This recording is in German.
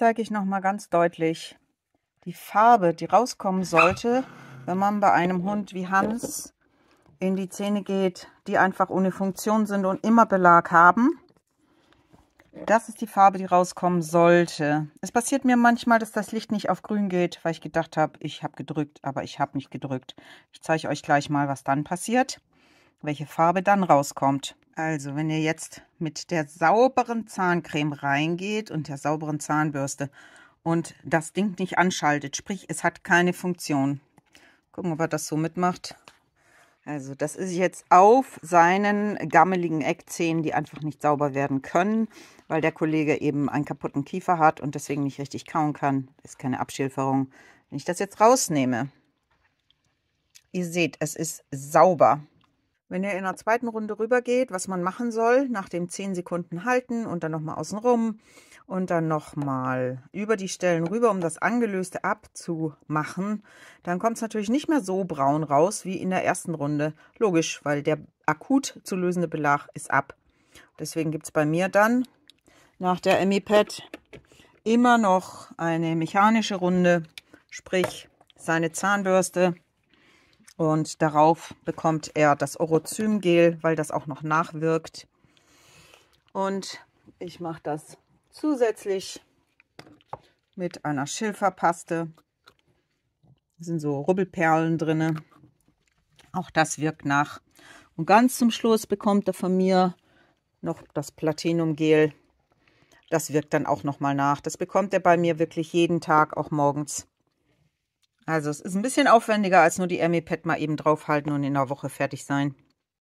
zeige ich nochmal ganz deutlich die Farbe, die rauskommen sollte, wenn man bei einem Hund wie Hans in die Zähne geht, die einfach ohne Funktion sind und immer Belag haben. Das ist die Farbe, die rauskommen sollte. Es passiert mir manchmal, dass das Licht nicht auf grün geht, weil ich gedacht habe, ich habe gedrückt, aber ich habe nicht gedrückt. Ich zeige euch gleich mal, was dann passiert, welche Farbe dann rauskommt. Also, wenn ihr jetzt mit der sauberen Zahncreme reingeht und der sauberen Zahnbürste und das Ding nicht anschaltet, sprich, es hat keine Funktion. Gucken, ob er das so mitmacht. Also das ist jetzt auf seinen gammeligen Eckzähnen, die einfach nicht sauber werden können, weil der Kollege eben einen kaputten Kiefer hat und deswegen nicht richtig kauen kann. Ist keine Abschilferung. Wenn ich das jetzt rausnehme, ihr seht, es ist sauber. Wenn er in der zweiten Runde rübergeht, was man machen soll, nach dem 10 Sekunden halten und dann nochmal außen rum und dann nochmal über die Stellen rüber, um das Angelöste abzumachen, dann kommt es natürlich nicht mehr so braun raus wie in der ersten Runde. Logisch, weil der akut zu lösende Belag ist ab. Deswegen gibt es bei mir dann nach der Emipad immer noch eine mechanische Runde, sprich seine Zahnbürste und darauf bekommt er das Orozymgel, weil das auch noch nachwirkt. Und ich mache das zusätzlich mit einer Schilferpaste. Da sind so Rubbelperlen drin. Auch das wirkt nach. Und ganz zum Schluss bekommt er von mir noch das Platinumgel. Das wirkt dann auch nochmal nach. Das bekommt er bei mir wirklich jeden Tag, auch morgens. Also es ist ein bisschen aufwendiger als nur die Emmy-Pad mal eben draufhalten und in einer Woche fertig sein.